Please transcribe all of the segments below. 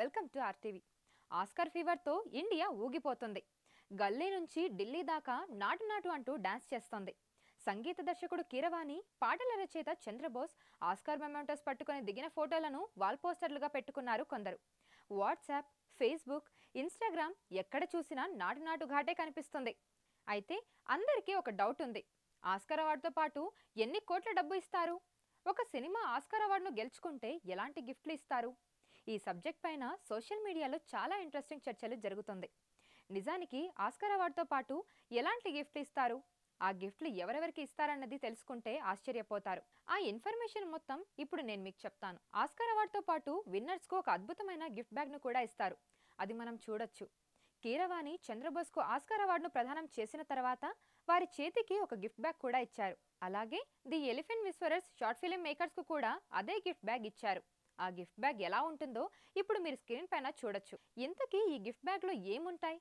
welcome to RTV Oscar ఫీవర్తో India ఊగిపోతుంది గల్లీ నుంచి ఢిల్లీ దాకా నాటు నాటు అంటూ డాన్స్ చేస్తోంది సంగీత దర్శకుడు కీరవాణి పాటల రచయిత చంద్రబోస్ ఆస్కార్ మెమెంటోస్ పట్టుకుని దిగిన ఫోటోలను వాల్ పోస్టర్లుగా పెట్టుకున్నారు కొందరు వాట్సాప్ ఫేస్బుక్ ఇన్స్టాగ్రామ్ ఎక్కడ చూసినా నాటు నాటు ఘాటే కనిపిస్తుంది అయితే అందరికీ ఒక డౌట్ ఉంది ఆస్కార్ అవార్డుతో పాటు ఎన్ని కోట్ల డబ్బు ఇస్తారు ఒక సినిమా ఆస్కార్ అవార్డును గెలుచుకుంటే ఎలాంటి గిఫ్ట్లు ఇస్తారు ఈ సబ్జెక్ట్ పైన సోషల్ మీడియాలో చాలా ఇంట్రెస్టింగ్ చర్చలు జరుగుతుంది నిజానికి ఆస్కర్ అవార్డుతో పాటు ఎలాంటి గిఫ్ట్ ఇస్తారు ఆ గిఫ్ట్లు ఎవరెవరికి ఇస్తారన్నది తెలుసుకుంటే ఆశ్చర్యపోతారు ఆ ఇన్ఫర్మేషన్ మొత్తం ఇప్పుడు నేను మీకు చెప్తాను ఆస్కార్ అవార్డుతో పాటు విన్నర్స్కు ఒక అద్భుతమైన గిఫ్ట్ బ్యాగ్ను కూడా ఇస్తారు అది మనం చూడొచ్చు కీరవాణి చంద్రబోస్కు ఆస్కార్ అవార్డును ప్రదానం చేసిన తర్వాత వారి చేతికి ఒక గిఫ్ట్ బ్యాగ్ కూడా ఇచ్చారు అలాగే the elephant whisperers short film మేకర్స్కు కూడా అదే గిఫ్ట్ బ్యాగ్ ఇచ్చారు ఆ గిఫ్ట్ బ్యాగ్ ఎలా ఉంటుందో ఇప్పుడు మీరు స్క్రీన్ పైన చూడొచ్చు ఇంతకీ ఈ గిఫ్ట్ బ్యాగ్లో ఏముంటాయి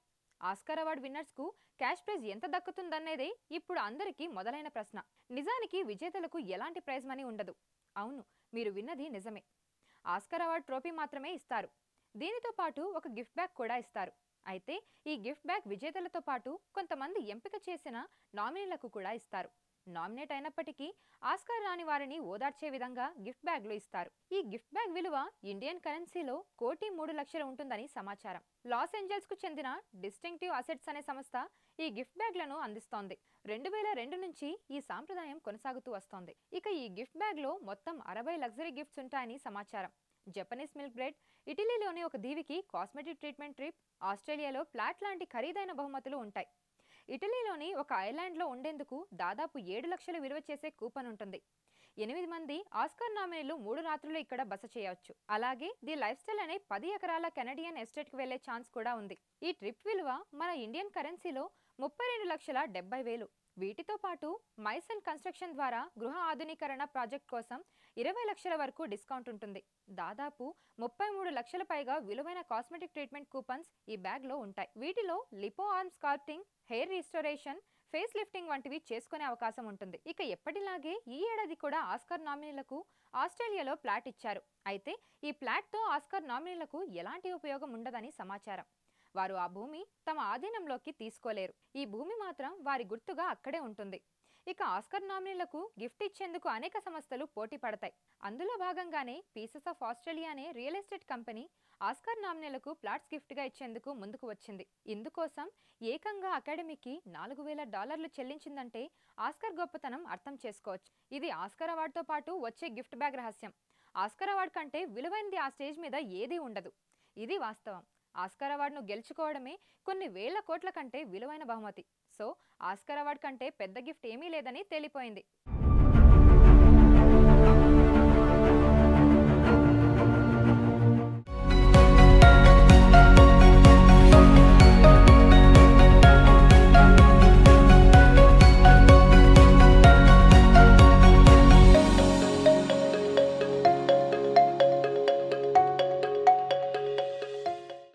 ఆస్కార్ అవార్డు విన్నర్స్కు క్యాష్ ప్రైజ్ ఎంత దక్కుతుందనేదే ఇప్పుడు అందరికీ మొదలైన ప్రశ్న నిజానికి విజేతలకు ఎలాంటి ప్రైజ్ మనీ ఉండదు అవును మీరు విన్నది నిజమే ఆస్కార్ అవార్డు ట్రోఫీ మాత్రమే ఇస్తారు దీనితో పాటు ఒక గిఫ్ట్ బ్యాగ్ కూడా ఇస్తారు అయితే ఈ గిఫ్ట్ బ్యాగ్ విజేతలతో పాటు కొంతమంది ఎంపిక చేసిన నామినీలకు కూడా ఇస్తారు నామినేట్ అయినప్పటికీ ఆస్కార్ రాని వారిని ఓదార్చే విధంగా గిఫ్ట్ బ్యాగ్లు ఇస్తారు ఈ గిఫ్ట్ బ్యాగ్ విలువ ఇండియన్ కరెన్సీలో కోటి మూడు లక్షలు ఉంటుందని సమాచారం లాస్ ఏంజల్స్కు చెందిన డిస్టింక్టివ్ అసెట్స్ అనే సంస్థ ఈ గిఫ్ట్ బ్యాగ్లను అందిస్తోంది రెండు వేల రెండు నుంచి ఈ సాంప్రదాయం కొనసాగుతూ వస్తోంది ఇక ఈ గిఫ్ట్ బ్యాగ్లో మొత్తం అరవై లగ్జరీ గిఫ్ట్స్ ఉంటాయని సమాచారం జపనీస్ మిల్క్ బ్రెడ్ ఇటలీలోని ఒక దీవికి కాస్మెటిక్ ట్రీట్మెంట్ ట్రిప్ ఆస్ట్రేలియాలో ప్లాట్ లాంటి ఖరీదైన బహుమతులు ఉంటాయి ఇటలీలోని ఒక ఐలాండ్లో ఉండేందుకు దాదాపు ఏడు లక్షలు విలువ చేసే కూపన్ ఉంటుంది ఎనిమిది మంది ఆస్కార్ నామినీలు మూడు రాత్రులు ఇక్కడ బస చేయవచ్చు అలాగే ది లైఫ్ స్టైల్ అనే పది ఎకరాల కెనడియన్ ఎస్టేట్కి వెళ్లే ఛాన్స్ కూడా ఉంది ఈ ట్రిప్ విలువ మన ఇండియన్ కరెన్సీలో ముప్పై రెండు లక్షల డెబ్బై వేలు వీటితో పాటు మైసెల్ కన్స్ట్రక్షన్ ద్వారా గృహ ఆధునీకరణ ప్రాజెక్ట్ కోసం ఇరవై లక్షల వరకు డిస్కౌంట్ ఉంటుంది దాదాపు ముప్పై మూడు లక్షల పైగా విలువైన కాస్మెటిక్ ట్రీట్మెంట్ కూపన్స్ ఈ బ్యాగ్లో ఉంటాయి వీటిలో lipo arm sculpting hair restoration face lifting వంటివి చేసుకునే అవకాశం ఉంటుంది ఇక ఎప్పటిలాగే ఈ ఏడాది కూడా ఆస్కర్ నామినీలకు ఆస్ట్రేలియాలో ప్లాట్ ఇచ్చారు అయితే ఈ ప్లాట్తో ఆస్కర్ నామినీలకు ఎలాంటి ఉపయోగం ఉండదని సమాచారం వారు ఆ భూమి తమ ఆధీనంలోకి తీసుకోలేరు ఈ భూమి మాత్రం వారి గుర్తుగా అక్కడే ఉంటుంది ఇక ఆస్కర్ నామినీలకు గిఫ్ట్ ఇచ్చేందుకు అనేక సంస్థలు పోటీ పడతాయి అందులో భాగంగానే పీసెస్ ఆఫ్ ఆస్ట్రేలియా అనే రియల్ ఎస్టేట్ కంపెనీ ఆస్కర్ నామినీలకు ప్లాట్స్ గిఫ్ట్గా ఇచ్చేందుకు ముందుకు వచ్చింది ఇందుకోసం ఏకంగా అకాడమీకి నాలుగు వేల డాలర్లు చెల్లించిందంటే ఆస్కర్ గొప్పతనం అర్థం చేసుకోవచ్చు ఇది ఆస్కర్ అవార్డుతో పాటు వచ్చే గిఫ్ట్ బ్యాగ్ రహస్యం ఆస్కర్ అవార్డు కంటే విలువైనది ఆ స్టేజ్ మీద ఏదీ ఉండదు ఇది వాస్తవం ఆస్కార్ అవార్డును గెలుచుకోవడమే కొన్ని వేల కోట్ల కంటే విలువైన బహుమతి సో ఆస్కార్ అవార్డు కంటే పెద్ద గిఫ్ట్ ఏమీ లేదని తేలిపోయింది